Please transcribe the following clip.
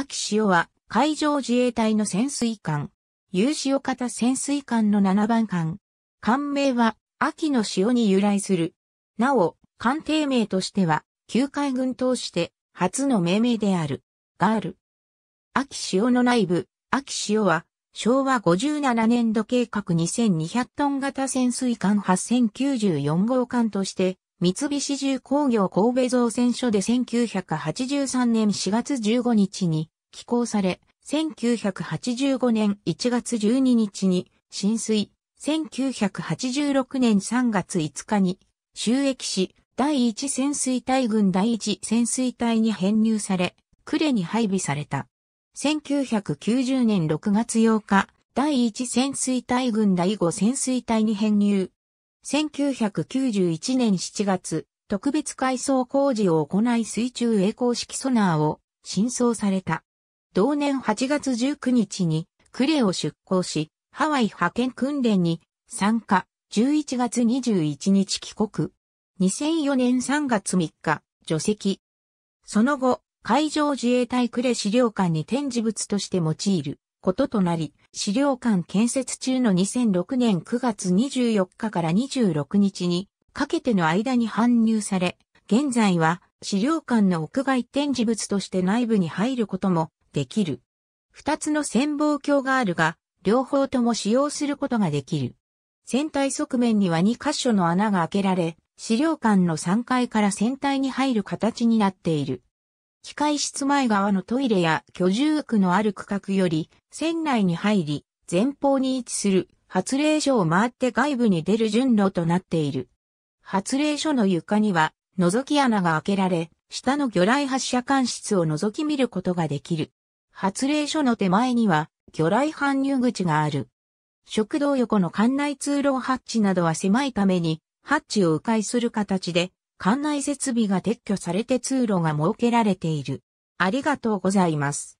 秋潮は海上自衛隊の潜水艦。有塩型潜水艦の7番艦。艦名は秋の潮に由来する。なお、艦艇名としては、旧海軍として初の命名である。ガール。秋潮の内部、秋潮は、昭和57年度計画2200トン型潜水艦8094号艦として、三菱重工業神戸造船所で1983年4月15日に寄港され、1985年1月12日に浸水、1986年3月5日に収益し、第1潜水隊軍第1潜水隊に編入され、呉に配備された。1990年6月8日、第1潜水隊軍第5潜水隊に編入。1991年7月、特別改装工事を行い水中栄光式ソナーを新装された。同年8月19日にクレを出港し、ハワイ派遣訓練に参加、11月21日帰国。2004年3月3日、除籍。その後、海上自衛隊クレ資料館に展示物として用いることとなり、資料館建設中の2006年9月24日から26日にかけての間に搬入され、現在は資料館の屋外展示物として内部に入ることもできる。二つの潜望鏡があるが、両方とも使用することができる。船体側面には2箇所の穴が開けられ、資料館の3階から船体に入る形になっている。機械室前側のトイレや居住区のある区画より、船内に入り、前方に位置する発令所を回って外部に出る順路となっている。発令所の床には、覗き穴が開けられ、下の魚雷発射管室を覗き見ることができる。発令所の手前には、魚雷搬入口がある。食堂横の館内通路ハッチなどは狭いために、ハッチを迂回する形で、館内設備が撤去されて通路が設けられている。ありがとうございます。